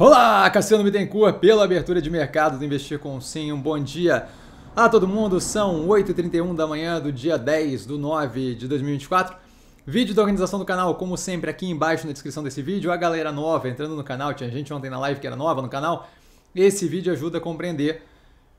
Olá, Cassiano Bittencourt, pela abertura de mercado do Investir com Sim. Um bom dia a todo mundo. São 8h31 da manhã do dia 10 do 9 de 2024. Vídeo da organização do canal, como sempre, aqui embaixo na descrição desse vídeo. A galera nova entrando no canal, tinha gente ontem na live que era nova no canal. Esse vídeo ajuda a compreender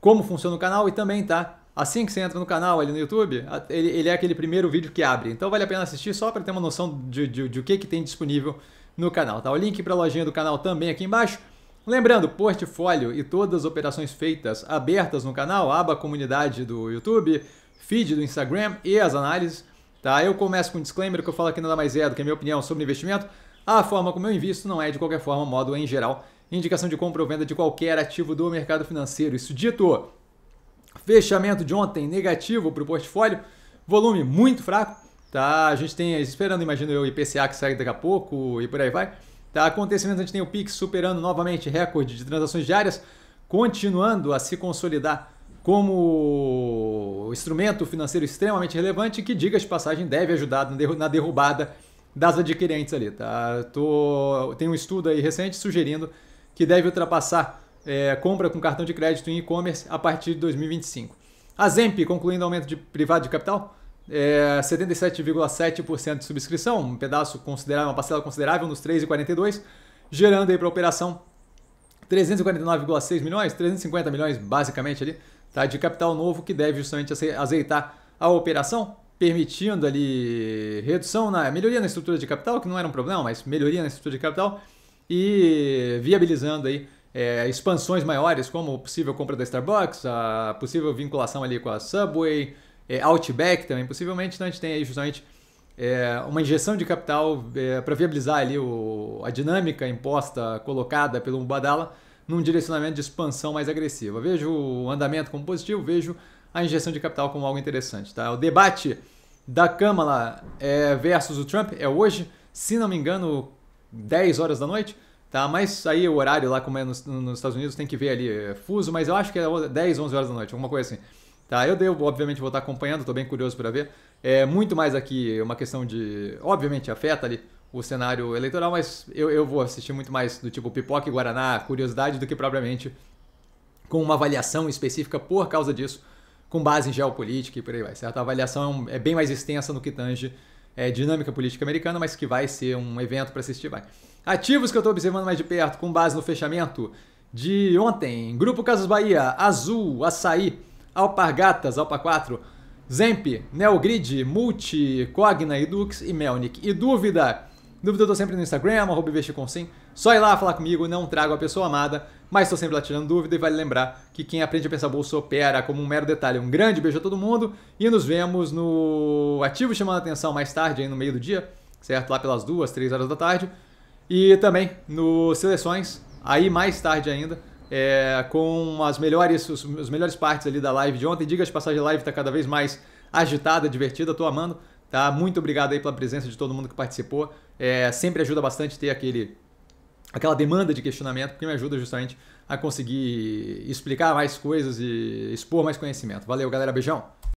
como funciona o canal e também, tá? Assim que você entra no canal ali no YouTube, ele, ele é aquele primeiro vídeo que abre. Então vale a pena assistir só para ter uma noção de, de, de o que, que tem disponível no canal, tá? O link para a lojinha do canal também aqui embaixo. Lembrando, portfólio e todas as operações feitas abertas no canal, aba comunidade do YouTube, feed do Instagram e as análises, tá? Eu começo com um disclaimer que eu falo aqui nada mais é do que a minha opinião sobre investimento. A forma como eu invisto não é de qualquer forma, modo em geral, indicação de compra ou venda de qualquer ativo do mercado financeiro. Isso dito, fechamento de ontem negativo para o portfólio, volume muito fraco. Tá? A gente tem, esperando, imagino eu, o IPCA que segue daqui a pouco e por aí vai. Tá? Acontecimentos, a gente tem o PIX superando novamente recorde de transações diárias, continuando a se consolidar como instrumento financeiro extremamente relevante que, diga de passagem, deve ajudar na derrubada das adquirentes ali. Tá? Tô, tem um estudo aí recente sugerindo que deve ultrapassar é, compra com cartão de crédito em e-commerce a partir de 2025. A ZEMP, concluindo aumento de privado de capital, é, 77,7% de subscrição, um pedaço considerável, uma parcela considerável nos 3,42, gerando aí para a operação 349,6 milhões, 350 milhões basicamente ali, tá, de capital novo que deve justamente azeitar a operação, permitindo ali redução na melhoria na estrutura de capital, que não era um problema, mas melhoria na estrutura de capital e viabilizando aí é, expansões maiores, como possível compra da Starbucks, a possível vinculação ali com a Subway, é, Outback também, possivelmente. Então a gente tem aí justamente é, uma injeção de capital é, para viabilizar ali o, a dinâmica imposta, colocada pelo Mubadala, num direcionamento de expansão mais agressiva. Vejo o andamento como positivo, vejo a injeção de capital como algo interessante. Tá? O debate da Câmara é, versus o Trump é hoje, se não me engano, 10 horas da noite. Tá, mas aí o horário lá, como é nos, nos Estados Unidos, tem que ver ali, é fuso, mas eu acho que é 10, 11 horas da noite, alguma coisa assim. Tá, eu devo, obviamente, vou estar acompanhando, estou bem curioso para ver. É muito mais aqui uma questão de. Obviamente, afeta ali o cenário eleitoral, mas eu, eu vou assistir muito mais do tipo pipoca e guaraná, curiosidade, do que propriamente com uma avaliação específica por causa disso, com base em geopolítica e por aí vai, certo? A avaliação é, é bem mais extensa no que tange é, dinâmica política americana, mas que vai ser um evento para assistir, vai. Ativos que eu estou observando mais de perto, com base no fechamento de ontem, Grupo Casas Bahia, Azul, Açaí Alpargatas, Alpa 4, Zemp, Neogrid, Multi, Cogna, Edux e Melnick. E dúvida? Dúvida eu tô sempre no Instagram, arroba sim. Só ir lá falar comigo, não trago a pessoa amada, mas estou sempre lá tirando dúvida e vale lembrar que quem aprende a pensar bolsa opera como um mero detalhe. Um grande beijo a todo mundo e nos vemos no Ativo Chamando a Atenção mais tarde, aí no meio do dia, certo? Lá pelas duas, três horas da tarde. E também no Seleções, aí mais tarde ainda é, com as melhores, os, as melhores partes ali da live de ontem. Diga de passagem, a live está cada vez mais agitada, divertida, estou amando. Tá? Muito obrigado aí pela presença de todo mundo que participou. É, sempre ajuda bastante ter aquele, aquela demanda de questionamento, porque me ajuda justamente a conseguir explicar mais coisas e expor mais conhecimento. Valeu, galera. Beijão!